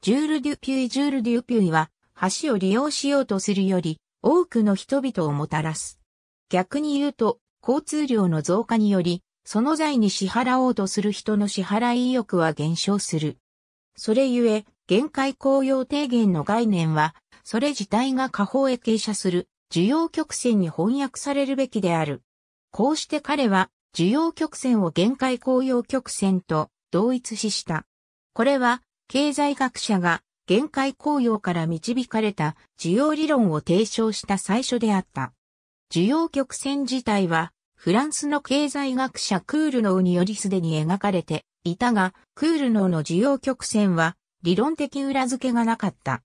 ジュール・デュピュイ・ジュール・デュピュイは、橋を利用しようとするより、多くの人々をもたらす。逆に言うと、交通量の増加により、その財に支払おうとする人の支払い意欲は減少する。それゆえ、限界公用低減の概念は、それ自体が下方へ傾斜する、需要曲線に翻訳されるべきである。こうして彼は、需要曲線を限界公用曲線と同一視した。これは、経済学者が限界効用から導かれた需要理論を提唱した最初であった。需要曲線自体はフランスの経済学者クールノーによりすでに描かれていたが、クールノーの需要曲線は理論的裏付けがなかった。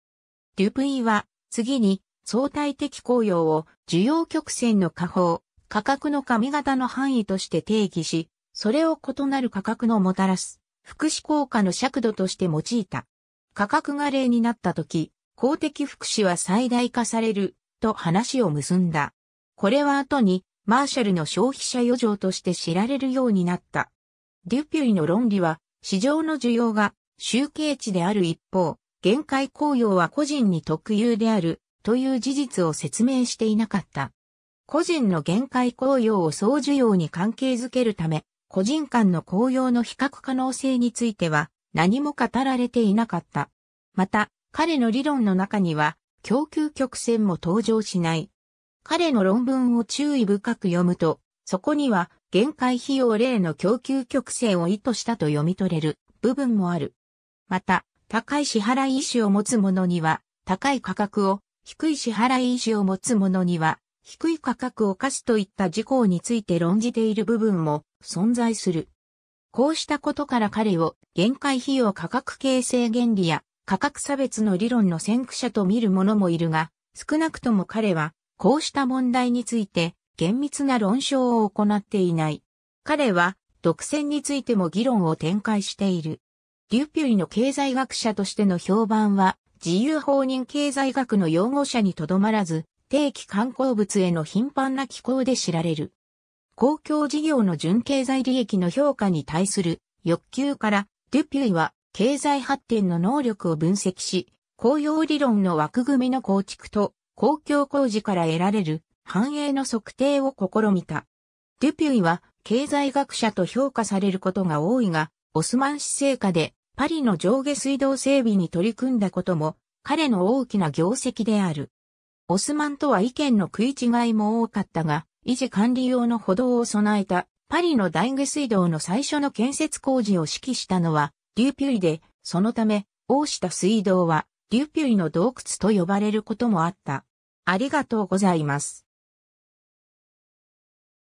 デュプイは次に相対的効用を需要曲線の下方、価格の髪型の範囲として定義し、それを異なる価格のもたらす福祉効果の尺度として用いた。価格が例になった時、公的福祉は最大化される、と話を結んだ。これは後に、マーシャルの消費者余剰として知られるようになった。デュピュイの論理は、市場の需要が集計値である一方、限界雇用は個人に特有である、という事実を説明していなかった。個人の限界雇用を総需要に関係づけるため、個人間の公用の比較可能性については何も語られていなかった。また、彼の理論の中には、供給曲線も登場しない。彼の論文を注意深く読むと、そこには、限界費用例の供給曲線を意図したと読み取れる部分もある。また、高い支払い意思を持つ者には、高い価格を、低い支払い意思を持つ者には、低い価格を課すといった事項について論じている部分も存在する。こうしたことから彼を限界費用価格形成原理や価格差別の理論の先駆者と見る者もいるが、少なくとも彼はこうした問題について厳密な論証を行っていない。彼は独占についても議論を展開している。リュピュイの経済学者としての評判は自由放任経済学の擁護者にとどまらず、定期観光物への頻繁な寄稿で知られる。公共事業の純経済利益の評価に対する欲求から、デュピュイは経済発展の能力を分析し、公用理論の枠組みの構築と公共工事から得られる繁栄の測定を試みた。デュピュイは経済学者と評価されることが多いが、オスマン市政下でパリの上下水道整備に取り組んだことも彼の大きな業績である。オスマンとは意見の食い違いも多かったが、維持管理用の歩道を備えたパリの大下水道の最初の建設工事を指揮したのはリューピュイで、そのため、大下水道はリューピュイの洞窟と呼ばれることもあった。ありがとうございます。